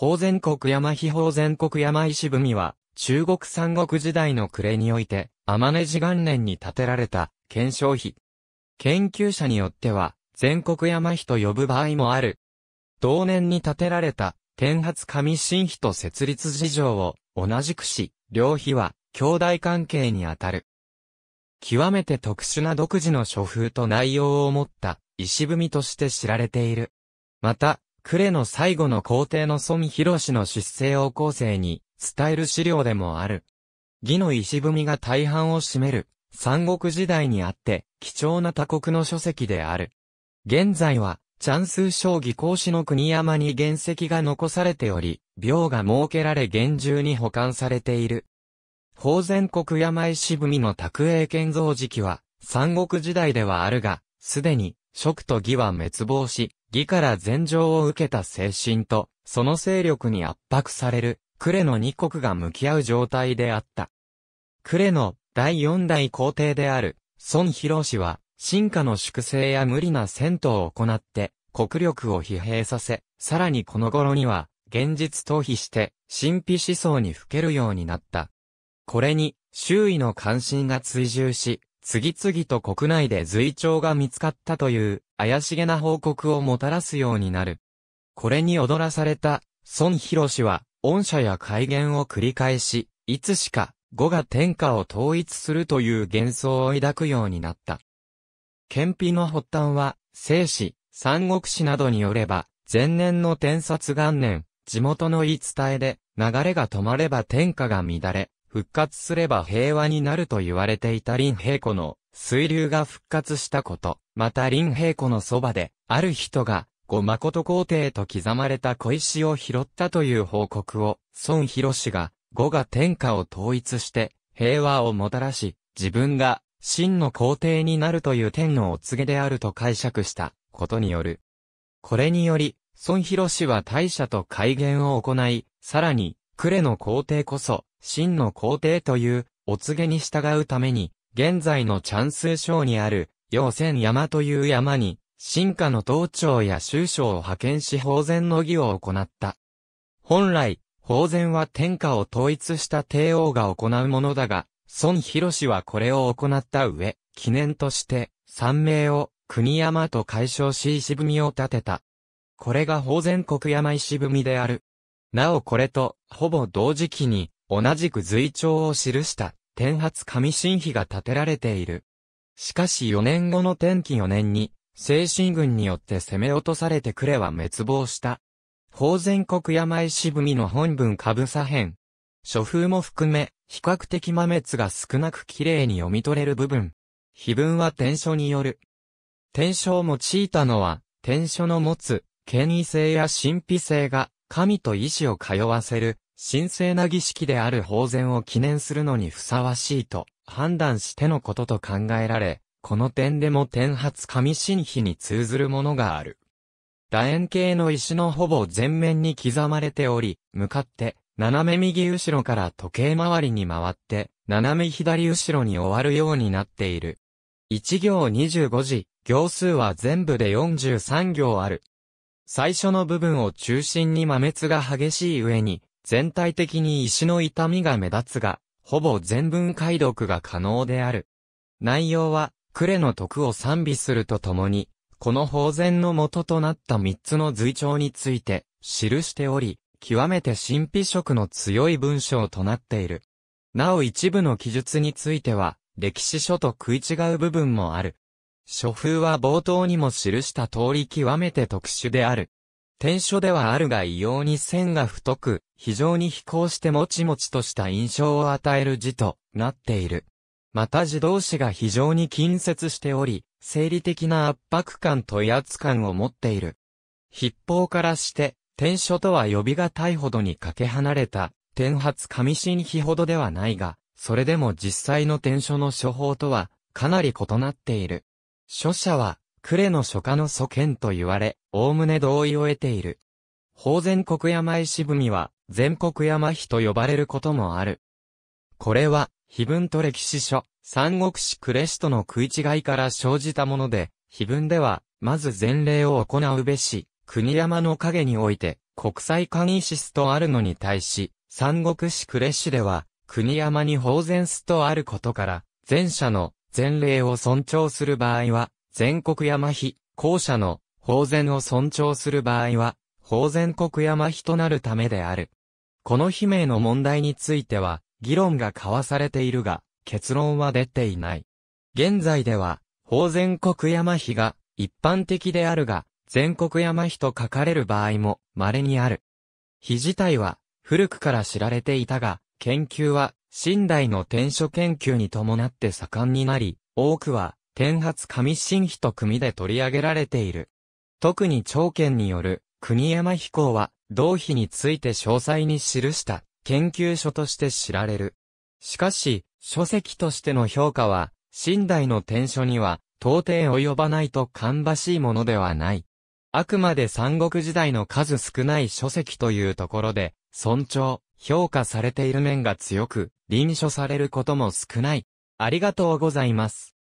法全国山比法全国山石文は、中国三国時代の暮れにおいて、天根寺元年に建てられた、検証碑。研究者によっては、全国山碑と呼ぶ場合もある。同年に建てられた、天発神神碑と設立事情を、同じくし、両碑は、兄弟関係にあたる。極めて特殊な独自の書風と内容を持った石踏みとして知られている。また、呉の最後の皇帝の孫博の出生を後世に伝える資料でもある。義の石踏みが大半を占める、三国時代にあって、貴重な他国の書籍である。現在は、チャンス将棋講師の国山に原石が残されており、廟が設けられ厳重に保管されている。法全国山石踏みの卓英建造時期は、三国時代ではあるが、すでに、食と義は滅亡し、義から禅情を受けた精神と、その勢力に圧迫される、クレの二国が向き合う状態であった。クレの第四代皇帝である、孫博氏は、進化の粛清や無理な戦闘を行って、国力を疲弊させ、さらにこの頃には、現実逃避して、神秘思想にふけるようになった。これに、周囲の関心が追従し、次々と国内で随鳥が見つかったという怪しげな報告をもたらすようになる。これに踊らされた孫博氏は、御社や改元を繰り返し、いつしか、語が天下を統一するという幻想を抱くようになった。憲秘の発端は、聖史、三国史などによれば、前年の天殺元年、地元の言い伝えで、流れが止まれば天下が乱れ、復活すれば平和になると言われていた林平子の水流が復活したこと、また林平子のそばで、ある人が、ご誠皇帝と刻まれた小石を拾ったという報告を、孫博氏が、後が天下を統一して、平和をもたらし、自分が、真の皇帝になるという天のお告げであると解釈したことによる。これにより、孫博氏は大社と改元を行い、さらに、呉の皇帝こそ、真の皇帝という、お告げに従うために、現在のチャンス省にある、陽仙山という山に、進化の東庁や州省を派遣し法然の儀を行った。本来、法前は天下を統一した帝王が行うものだが、孫博氏はこれを行った上、記念として、三名を国山と解消し石踏みを建てた。これが法前国山石踏みである。なおこれと、ほぼ同時期に、同じく随調を記した天発神神碑が建てられている。しかし4年後の天気4年に、精神軍によって攻め落とされてくれは滅亡した。法全国山石文みの本文部左辺。書風も含め、比較的魔滅が少なく綺麗に読み取れる部分。碑文は天書による。天書を用いたのは、天書の持つ、権威性や神秘性が、神と意志を通わせる、神聖な儀式である法然を記念するのにふさわしいと判断してのことと考えられ、この点でも天発神神秘に通ずるものがある。楕円形の石のほぼ全面に刻まれており、向かって、斜め右後ろから時計回りに回って、斜め左後ろに終わるようになっている。一行二十五字、行数は全部で四十三行ある。最初の部分を中心に真滅が激しい上に、全体的に石の痛みが目立つが、ほぼ全文解読が可能である。内容は、クレの徳を賛美するとともに、この法然の元となった三つの随調について、記しており、極めて神秘色の強い文章となっている。なお一部の記述については、歴史書と食い違う部分もある。書風は冒頭にも記した通り極めて特殊である。天書ではあるが異様に線が太く、非常に飛行してもちもちとした印象を与える字となっている。また字同士が非常に近接しており、生理的な圧迫感と威圧感を持っている。筆法からして、天書とは呼びがたいほどにかけ離れた、天発神神秘ほどではないが、それでも実際の天書の処方とは、かなり異なっている。書者は、呉の書家の祖剣と言われ、おおむね同意を得ている。宝全国山石踏は、全国山碑と呼ばれることもある。これは、碑文と歴史書、三国史クレストの食い違いから生じたもので、碑文では、まず前例を行うべし、国山の影において、国際会議シスとあるのに対し、三国史クレシでは、国山に宝前スとあることから、前者の前例を尊重する場合は、全国山碑、後者の宝前を尊重する場合は、法全国山碑となるためである。この悲鳴の問題については、議論が交わされているが、結論は出ていない。現在では、法全国山碑が一般的であるが、全国山碑と書かれる場合も稀にある。碑自体は古くから知られていたが、研究は新代の天書研究に伴って盛んになり、多くは天発上新碑と組で取り上げられている。特に長剣による国山飛行は、同飛について詳細に記した研究所として知られる。しかし、書籍としての評価は、新代の転書には、到底及ばないと芳しいものではない。あくまで三国時代の数少ない書籍というところで、尊重、評価されている面が強く、臨書されることも少ない。ありがとうございます。